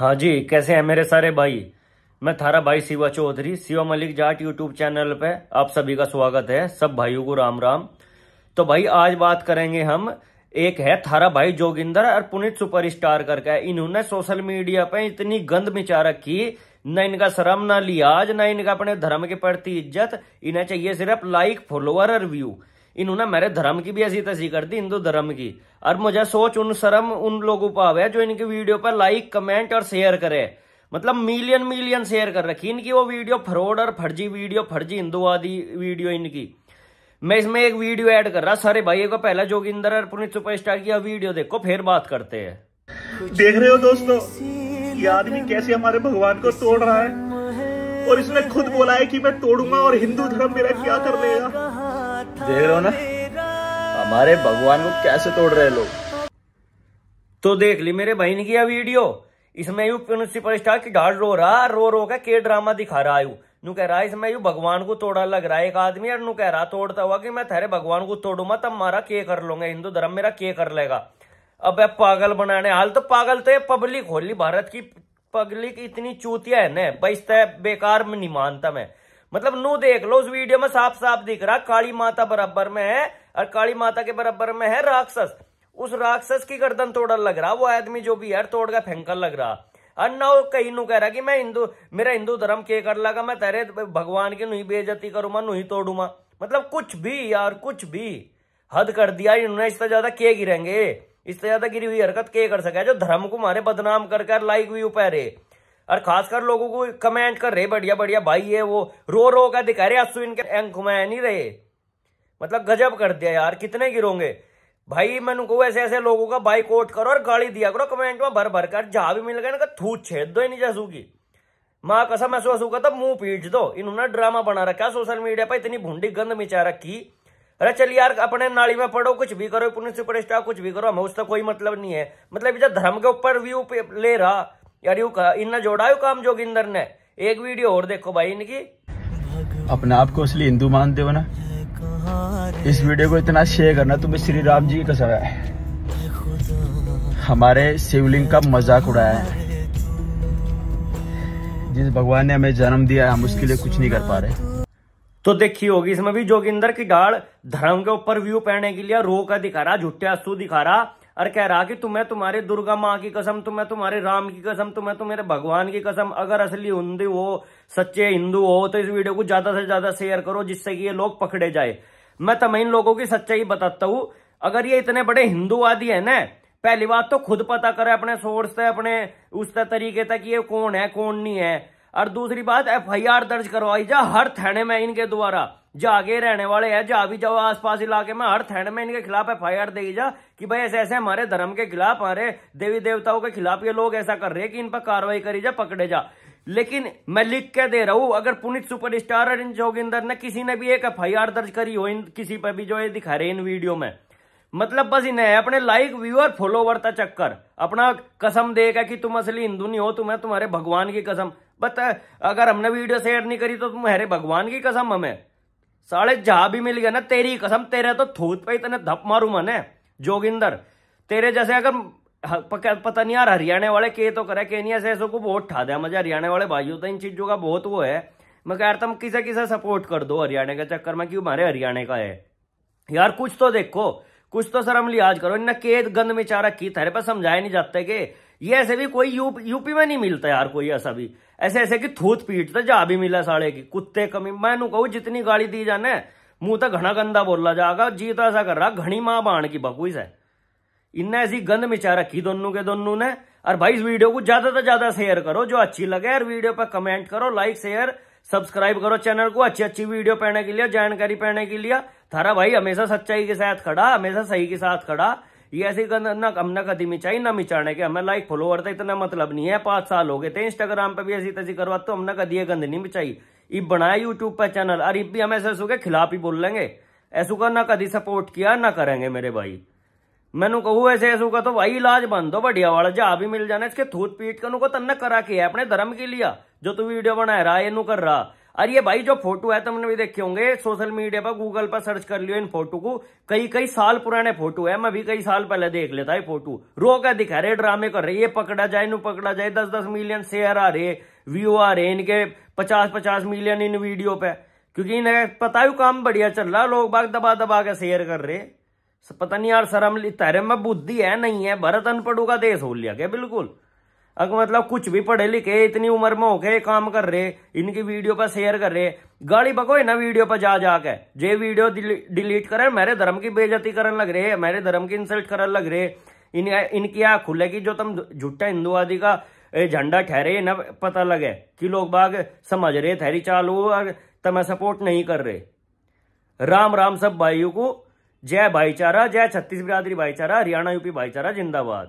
हाँ जी कैसे हैं मेरे सारे भाई मैं थारा भाई शिवा चौधरी शिवा मलिक जाट यूट्यूब चैनल पे आप सभी का स्वागत है सब भाइयों को राम राम तो भाई आज बात करेंगे हम एक है थारा भाई जोगिंदर और सुपर सुपरस्टार करके इन्होंने सोशल मीडिया पे इतनी गंद मिचा रखी न इनका शर्म ना लियाज न इनका अपने धर्म के प्रति इज्जत इन्हें चाहिए सिर्फ लाइक फॉलोअर और व्यू इन्होंने मेरे धर्म की भी ऐसी तसी कर दी हिंदू धर्म की और मुझे सोच उन शर्म उन लोगों पर आवे जो इनकी वीडियो पर लाइक कमेंट और शेयर करे मतलब मिलियन मिलियन शेयर कर रखी इनकी वो वीडियो फ्रॉड और फर्जी वीडियो फर्जी हिंदूवादी वीडियो इनकी मैं इसमें एक वीडियो ऐड कर रहा सारे भाई को पहला जोगिंदर और पुनीत सुपरस्टार की वीडियो देखो फिर बात करते हैं देख रहे हो दोस्तों ये आदमी कैसे हमारे भगवान को तोड़ रहा है और इसने खुद बोला है कि मैं तोड़ूंगा और हिंदू धर्म मेरा क्या कर लेगा देख रहे हो ना हमारे भगवान को कैसे तोड़ रहे लोग तो देख ली मेरे भाई ने किया वीडियो इसमें यू प्रिंसिपल स्टार की ढाड़ रो रहा रो रो का के ड्रामा दिखा रहा है नू कह रहा इसमें यू भगवान को तोड़ा लग रहा है एक आदमी और नू कह रहा तोड़ता हुआ कि मैं तेरे भगवान को तोड़ूंगा तब मारा के कर लूंगा हिंदू धर्म मेरा के कर लेगा अब पागल बनाने हाल तो पागल तो पब्लिक होली भारत की पब्लिक इतनी चूतिया है ना भाई बेकार में नहीं मानता मैं मतलब नू देख लो उस वीडियो में साफ साफ दिख रहा काली माता बराबर में है और काली माता के बराबर में है राक्षस उस राक्षस की गर्दन तोड़ा लग रहा वो आदमी जो भी है तोड़ गया फेंकर लग रहा और ना वो कहीं नु कह रहा कि मैं हिंदू मेरा हिंदू धर्म के कर लगा मैं तेरे भगवान की नुई बेजती करूंगा नहीं तोड़ूंगा मतलब कुछ भी यार कुछ भी हद कर दिया इन्होंने इससे ज्यादा के गिरेंगे इससे ज्यादा गिरी हुई हरकत के कर सका जो धर्म को मारे बदनाम कर कर लाइक व्यू पैरे और खासकर लोगों को कमेंट कर रहे बढ़िया बढ़िया भाई ये वो रो रो का दिखा रहे आंसू इनके अंक में नहीं रहे मतलब गजब कर दिया यार कितने गिरोगे भाई मैं को ऐसे ऐसे लोगों का बाइकआउट करो और गाली दिया करो कमेंट में भर भर कर जहां भी मिल गया ना थूत छेद दो इन्हीं जासू की माँ कसा मैं सोसू का तो मुंह पीट दो इन्होंने ड्रामा बना रखा सोशल मीडिया पर इतनी भूडी गंद मिचा रखी अरे चलिए यार अपने नाली में पढ़ो कुछ भी करो पुलिस स्टार कुछ भी करो हमें उसका कोई मतलब नहीं है मतलब धर्म के ऊपर व्यू ले रहा यार यू कहा जोड़ा काम जोगिंदर ने एक वीडियो और देखो भाई इनकी अपने आप को असली हिंदू मानते हो ना इस वीडियो को इतना शेयर करना तुम्हें श्री राम जी का सवाल है हमारे शिवलिंग का मजाक उड़ाया है जिस भगवान ने हमें जन्म दिया है हम उसके लिए कुछ नहीं कर पा रहे तो देखी होगी इसमें भी जोगिंदर की डाल धर्म के ऊपर व्यू पहने के लिए रो का दिखा रहा झूठे आंसू दिखा रहा और कह रहा कि तुम्हें तुम्हारे दुर्गा माँ की कसम तुम्हें तुम्हारे राम की कसम तुम्हें तुम्हारे भगवान की कसम अगर असली हिंदू हो सच्चे हिंदू हो तो इस वीडियो को ज्यादा से ज्यादा शेयर करो जिससे कि ये लोग पकड़े जाए मैं तम इन लोगों की सच्चाई बताता हूं अगर ये इतने बड़े हिंदूवादी है ना पहली बात तो खुद पता करे अपने सोर्स से अपने उस तरीके तक ये कौन है कौन नहीं है और दूसरी बात एफ दर्ज करवाई जा हर थाने में इनके द्वारा जागे रहने वाले है जा भी जाओ आसपास इलाके में हर थैंड में इनके खिलाफ एफ आई आर दे जा कि भाई ऐसे ऐसे हमारे धर्म के खिलाफ हमारे देवी देवताओं के खिलाफ ये लोग ऐसा कर रहे हैं कि इन पर कार्रवाई करी जा पकड़े जा लेकिन मैं लिख के दे रहा हूं अगर पुनित सुपरस्टार और इन जोगिंदर ने किसी ने भी एक एफ आई आर दर्ज करी हो इन किसी पर भी जो ये दिखा रहे इन वीडियो में मतलब बस इन्हें अपने लाइक व्यूअर फॉलोवर था चक्कर अपना कसम देगा कि तुम असली हिंदू नहीं हो तुम्हें तुम्हारे भगवान की कसम बट अगर हमने वीडियो शेयर नहीं करी तो तुम हरे भगवान की कसम हमें साले जहा भी मिल गया ना तेरी कसम तेरे तो थूत पे इतने धप मारू मैंने जोगिंदर तेरे जैसे अगर पता नहीं यार हरियाणा वाले के तो करे के नहीं ऐसे ऐसे को बहुत ठा दिया मजा हरियाणा वाले भाई तो इन चीजों का बहुत वो है मैं कह रहा था किसे किसे सपोर्ट कर दो हरियाणा के चक्कर में क्यों मारे हरियाणा का है यार कुछ तो देखो कुछ तो सर हम लिहाज करो इन्हें के गंद में चारा की तेरे पर समझाया नहीं जाते के ये ऐसे भी कोई यूप, यूपी में नहीं मिलता यार कोई ऐसा भी ऐसे ऐसे कि थूत पीटता तो जा भी मिला साड़े की कुत्ते कमी मैं कहूँ जितनी गाड़ी दी जाने मुंह तो घना गंदा बोला जाएगा जी तो ऐसा कर रहा घनी माँ बाण की बकुई से इन ऐसी गंद मिचा रखी दोनों के दोनों ने और भाई इस वीडियो को ज्यादा से ज्यादा शेयर करो जो अच्छी लगे और वीडियो पर कमेंट करो लाइक शेयर सब्सक्राइब करो चैनल को अच्छी अच्छी वीडियो पढ़ने के लिए जानकारी पढ़ने के लिए थारा भाई हमेशा सच्चाई के साथ खड़ा हमेशा सही के साथ खड़ा ये ऐसे ना हमने कदी मिचाई ना मिचाने के हमें लाइक फॉलोअर था इतना मतलब नहीं है पांच साल हो गए थे इंस्टाग्राम पे भी ऐसी तेजी करवा तो हमने कदी ये गंद नहीं मिचाई ये बनाया यूट्यूब पर चैनल अरे भी हम ऐसे के खिलाफ ही बोल लेंगे ऐसू का ना कदी सपोर्ट किया ना करेंगे मेरे भाई मैंने कहू ऐसे ऐसू का तो भाई इलाज बन दो बढ़िया वाला जहा भी मिल जाना इसके थूत पीट के नुको करा के अपने धर्म के लिए जो तू वीडियो बनाया रहा ये कर रहा और ये भाई जो फोटो है तुमने भी देखे होंगे सोशल मीडिया पर गूगल पर सर्च कर लियो इन फोटो को कई कई साल पुराने फोटो है मैं भी कई साल पहले देख लेता ये फोटो रो क्या दिखा रहे ड्रामे कर रहे ये पकड़ा जाए नु पकड़ा जाए दस दस मिलियन शेयर आ रहे व्यू आ रहे इनके पचास पचास मिलियन इन वीडियो पे क्योंकि इन्हें पता ही काम बढ़िया चल रहा लोग बाग दबा दबा के शेयर कर रहे पता नहीं यार शर्म तेरे में बुद्धि है नहीं है भरत अनपढ़ू का देश हो लिया क्या बिल्कुल अगर मतलब कुछ भी पढ़े लिखे इतनी उम्र में होके काम कर रहे इनकी वीडियो पर शेयर कर रहे गाली बको ना वीडियो पर जा जाके जे वीडियो डिलीट करे मेरे धर्म की बेजती करन लग रहे मेरे धर्म की इंसल्ट करन लग रहे इन इनकी खुले की जो तुम झूठा आदि का झंडा ठहरे ना पता लगे कि लोग बाग समझ रहे थैरी चालू और तुम्हें सपोर्ट नहीं कर रहे राम राम सब भाइयों को जय भाईचारा जय छत्तीस बिरादरी भाईचारा हरियाणा यूपी भाईचारा जिंदाबाद